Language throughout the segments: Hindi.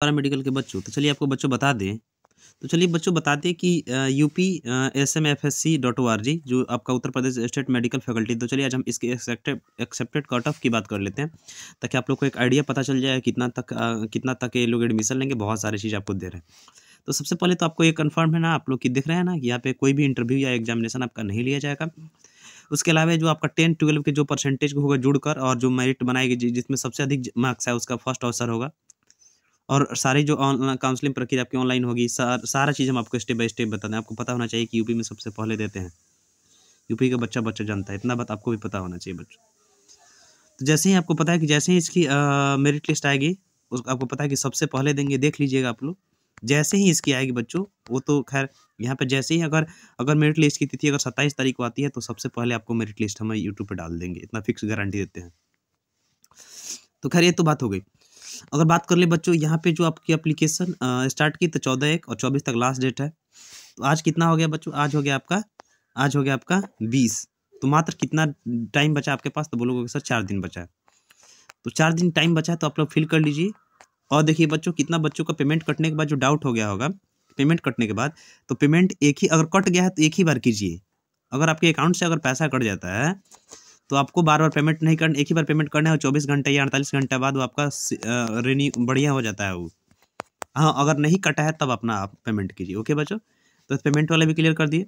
पारा मेडिकल के बच्चों तो चलिए आपको बच्चों बता दें तो चलिए बच्चों बता दें कि U P S M F S C dot O R G जो आपका Uttar Pradesh state medical faculty तो चलिए आज हम इसके एक्सेप्टेड एक्सेप्टेड कट ऑफ की बात कर लेते हैं ताकि आप लोग को एक आइडिया पता चल जाए कितना तक आ, कितना तक ये लोग एडमिशन लेंगे बहुत सारी चीज़ आपको दे रहे हैं तो सबसे पहले तो आपको ये कन्फर्म है ना आप लोग की दिख रहे हैं ना यहाँ पे कोई भी इंटरव्यू या एग्जामिनेशन आपका नहीं लिया जाएगा उसके अलावा जो आपका टेन ट्वेल्व के जो परसेंटेज होगा जुड़कर और जो मेरिट बनाएगी जिसमें सबसे अधिक मार्क्स है उसका फर्स्ट अवसर होगा और सारी जो काउंसलिंग प्रक्रिया आपकी ऑनलाइन होगी सार, सारा चीज़ हम आपको स्टेप बाय स्टेप बता दें आपको पता होना चाहिए कि यूपी में सबसे पहले देते हैं यूपी का बच्चा बच्चा जानता है इतना बात आपको भी पता होना चाहिए बच्चों तो जैसे ही आपको पता है कि जैसे ही इसकी मेरिट लिस्ट आएगी उस आपको पता है कि सबसे पहले देंगे देख लीजिएगा आप लोग जैसे ही इसकी आएगी बच्चों वो तो खैर यहाँ पर जैसे ही अगर अगर मेरिट लिस्ट की तिथि अगर सत्ताईस तारीख को आती है तो सबसे पहले आपको मेरिट लिस्ट हमें यूट्यूब पर डाल देंगे इतना फिक्स गारंटी देते हैं तो खैर ये तो बात हो गई अगर बात कर ले बच्चों यहाँ पे जो आपकी अप्लीकेशन स्टार्ट की तो चौदह एक और चौबीस तक लास्ट डेट है तो आज कितना हो गया बच्चों आज हो गया आपका आज हो गया आपका बीस तो मात्र कितना टाइम बचा आपके पास तो बोलोगे सर चार दिन बचा है तो चार दिन टाइम बचा है तो आप लोग फिल कर लीजिए और देखिए बच्चों कितना बच्चों का पेमेंट कटने के बाद जो डाउट हो गया होगा पेमेंट कटने के बाद तो पेमेंट एक ही अगर कट गया है तो एक ही बार कीजिए अगर आपके अकाउंट से अगर पैसा कट जाता है तो आपको बार बार पेमेंट नहीं करना एक ही बार पेमेंट करना है चौबीस घंटे या अड़तालीस घंटे बाद वो आपका रिन्यू बढ़िया हो जाता है वो हाँ अगर नहीं कटा है तब अपना आप पेमेंट कीजिए ओके बच्चों तो पेमेंट वाला भी क्लियर कर दिए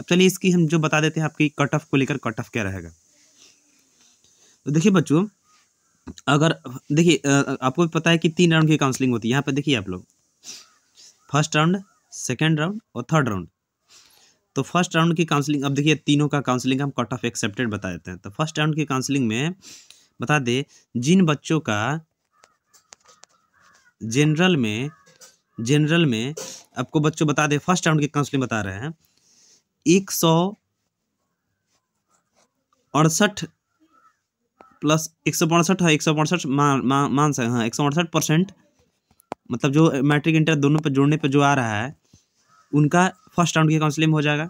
अब चलिए इसकी हम जो बता देते हैं आपकी कट ऑफ को लेकर कट ऑफ क्या रहेगा तो देखिए बच्चों अगर देखिए आपको पता है कि तीन राउंड की काउंसलिंग होती है यहाँ पर देखिए आप लोग फर्स्ट राउंड सेकेंड राउंड और थर्ड राउंड तो फर्स्ट राउंड की काउंसलिंग अब देखिए तीनों का काउंसलिंग हम कट ऑफ एक्सेप्टेड बता देते हैं तो फर्स्ट राउंड की काउंसलिंग में बता दे जिन बच्चों का जनरल में जनरल में आपको बच्चों बता दे फर्स्ट राउंड की काउंसलिंग बता रहे हैं एक सौ अड़सठ प्लस एक सौ अड़सठ है एक सौ अड़सठ मान मान हाँ एक सौ अड़सठ परसेंट मतलब जो मैट्रिक इंटर दोनों पर जोड़ने पर जो आ रहा है उनका फर्स्ट राउंड के काउंसलिंग हो जाएगा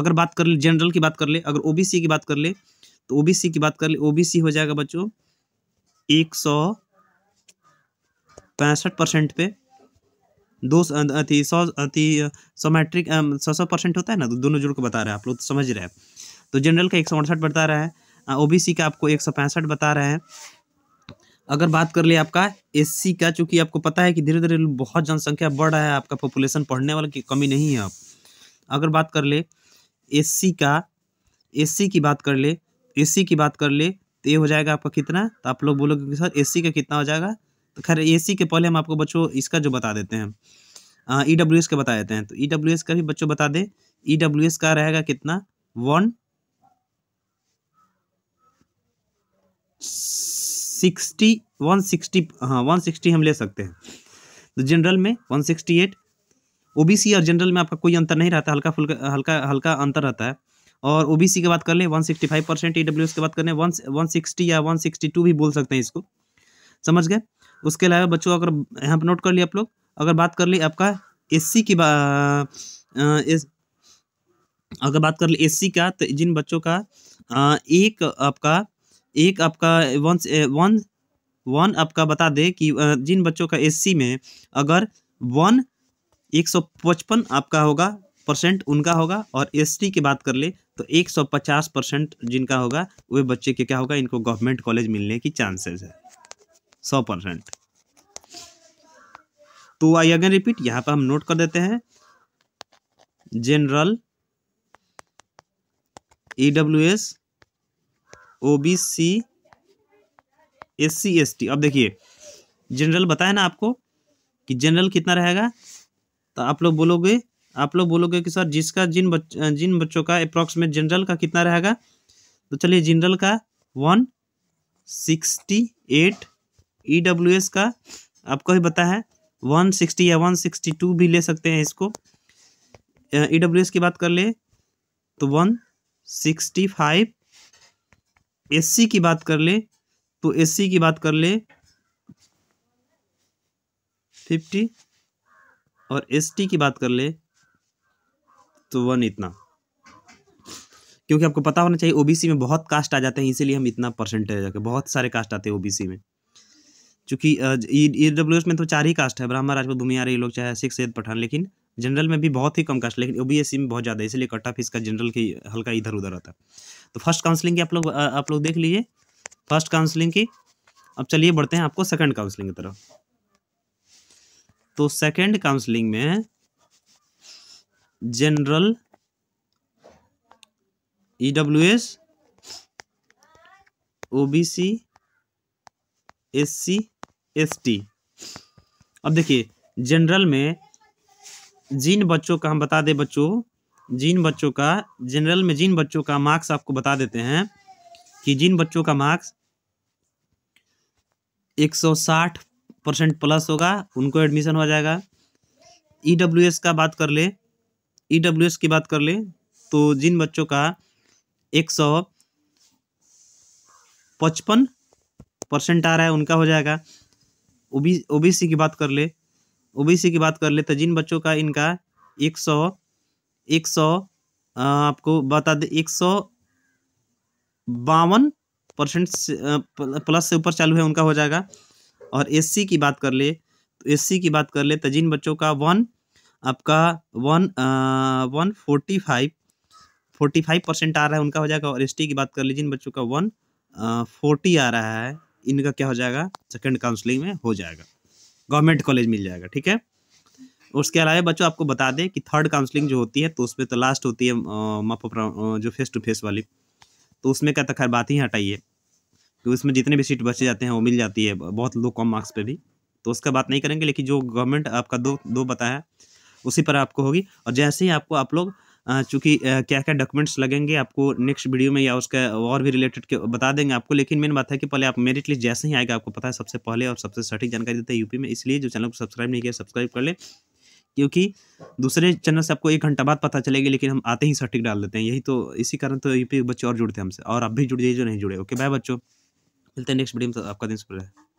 अगर बात कर ले जनरल की बात कर ले अगर ओबीसी की बात कर ले तो ओबीसी की बात कर ले ओबीसी हो जाएगा बच्चों एक सौ पैंसठ परसेंट पे दो अं, अति सौ अति सौ मैट्रिक अं, सौ सौ परसेंट होता है ना तो दोनों जुड़ के बता रहे हैं आप लोग तो समझ रहे हैं तो जनरल का एक सौ अड़सठ बता रहा है ओबीसी अं, का आपको एक सौ पैंसठ बता रहे हैं अगर बात कर ले आपका एससी का चूंकि आपको पता है कि धीरे धीरे बहुत जनसंख्या बढ़ रहा है आपका पॉपुलेशन पढ़ने वाले की कमी नहीं है अब अगर बात कर ले एससी का एससी की बात कर ले एससी की बात कर ले तो ये हो जाएगा आपका कितना तो आप लोग बोलोगे कि सर एससी का कितना हो जाएगा तो खैर ए के पहले हम आपको बच्चों इसका जो बता देते हैं ई डब्ल्यू एस का बता देते हैं तो ई डब्ल्यू एस का भी बच्चों बता दें ई डब्ल्यू एस का रहेगा कितना वन सिक्सटी वन सिक्सटी हाँ वन सिक्सटी हम ले सकते हैं तो जनरल में वन सिक्सटी एट सी और जनरल में आपका कोई अंतर नहीं रहता हल्का फुल्का हल्का हल्का अंतर रहता है और सी की बात कर लें one sixty five percent E W S की बात कर लें वन वन सिक्सटी या वन सिक्सटी टू भी बोल सकते हैं इसको समझ गए उसके अलावा बच्चों अगर यहाँ पर नोट कर लिए आप लोग अगर बात कर ली आपका एस सी की बा, अगर बात कर ली एस सी का तो जिन बच्चों का एक आपका एक आपका वन वन वन आपका बता दे कि जिन बच्चों का एससी में अगर वन एक सौ पचपन आपका होगा परसेंट उनका होगा और एसटी की बात कर ले तो एक सौ पचास परसेंट जिनका होगा वे बच्चे के क्या होगा इनको गवर्नमेंट कॉलेज मिलने की चांसेस है सौ परसेंट तो आई अगेन रिपीट यहाँ पर हम नोट कर देते हैं general E W S O B C S C S T अब देखिए जनरल बताया ना आपको कि जनरल कितना रहेगा तो आप लोग बोलोगे आप लोग बोलोगे कि सर जिसका जिन बच जिन बच्चों का अप्रोक्सीमेट जनरल का कितना रहेगा तो चलिए जनरल का one sixty eight E W S का आपको ही पता है वन सिक्सटी या वन सिक्सटी टू भी ले सकते हैं इसको ई डब्ल्यू एस की बात कर ले तो वन सिक्सटी फाइव एससी की बात कर ले तो एससी की बात कर ले फिफ्टी और एसटी की बात कर ले तो वन इतना क्योंकि आपको पता होना चाहिए ओबीसी में बहुत कास्ट आ जाते हैं इसीलिए हम इतना परसेंटेज रखें बहुत सारे कास्ट आते हैं ओबीसी में चूँकि ई डब्ल्यू एस में तो चार ही कास्ट है ब्राह्मण राजपूत भूमिहार ये लोग चाहे सिख सैद पठान लेकिन जनरल में भी बहुत ही कम कास्ट लेकिन ओ e में बहुत ज़्यादा इसलिए कट ऑफ इसका जनरल की हल्का इधर उधर रहता तो फर्स्ट काउंसलिंग की आप लोग आप लोग देख लीजिए फर्स्ट काउंसलिंग की अब चलिए बढ़ते हैं आपको सेकंड काउंसलिंग की तरफ तो सेकंड काउंसलिंग में general EW S O B C S C S T अब देखिए जनरल में जिन बच्चों का हम बता दें बच्चों जिन बच्चों का जनरल में जिन बच्चों का मार्क्स आपको बता देते हैं कि जिन बच्चों का मार्क्स 160 परसेंट प्लस होगा उनको एडमिशन हो जाएगा ई e का बात कर ले ई e की बात कर ले तो जिन बच्चों का एक सौ पचपन परसेंट आ रहा है उनका हो जाएगा ओबी ओबीसी की बात कर ले ओबीसी की बात कर ले तो जिन बच्चों का इनका एक सौ एक सौ आपको बता दें एक सौ बावन परसेंट प्लस से ऊपर चालू है उनका हो जाएगा और एससी की बात कर ले तो एससी की बात कर ले तो जिन बच्चों का वन आपका one one forty five forty five percent आ रहा है उनका हो जाएगा और एसटी की बात कर ले जिन बच्चों का वन फोर्टी आ रहा है इनका क्या हो जाएगा सेकंड काउंसलिंग में हो जाएगा गवर्नमेंट कॉलेज मिल जाएगा ठीक है उसके अलावा बच्चों आपको बता दें कि थर्ड काउंसलिंग जो होती है तो उसमें तो लास्ट होती है माफ जो फेस टू फेस वाली तो उसमें का तो खैर बात ही हटाइए कि उसमें जितने भी सीट बचे जाते हैं वो मिल जाती है बहुत लो कम मार्क्स पे भी तो उसका बात नहीं करेंगे लेकिन जो गवर्नमेंट आपका दो दो बताया उसी पर आपको होगी और जैसे ही आपको आप लोग चूँकि क्या क्या डॉक्यूमेंट्स लगेंगे आपको नेक्स्ट वीडियो में या उसका और भी रिलेटेड बता देंगे आपको लेकिन मेन बात है कि पहले आप मेरिट लिस्ट जैसे ही आएगा आपको पता है सबसे पहले और सबसे सटीक जानकारी देता है यूपी में इसलिए जो चैनल को सब्सक्राइब नहीं किया सब्सक्राइब कर लें क्योंकि दूसरे चैनल से आपको एक घंटा बाद पता चलेगी लेकिन हम आते ही सटीक डाल देते हैं यही तो इसी कारण तो यूपी के बच्चे और जुड़ते हैं हमसे और आप भी जुड़ जाइए जो नहीं जुड़े ओके बाय बच्चों मिलते हैं नेक्स्ट वीडियो में आपका दिन शुभ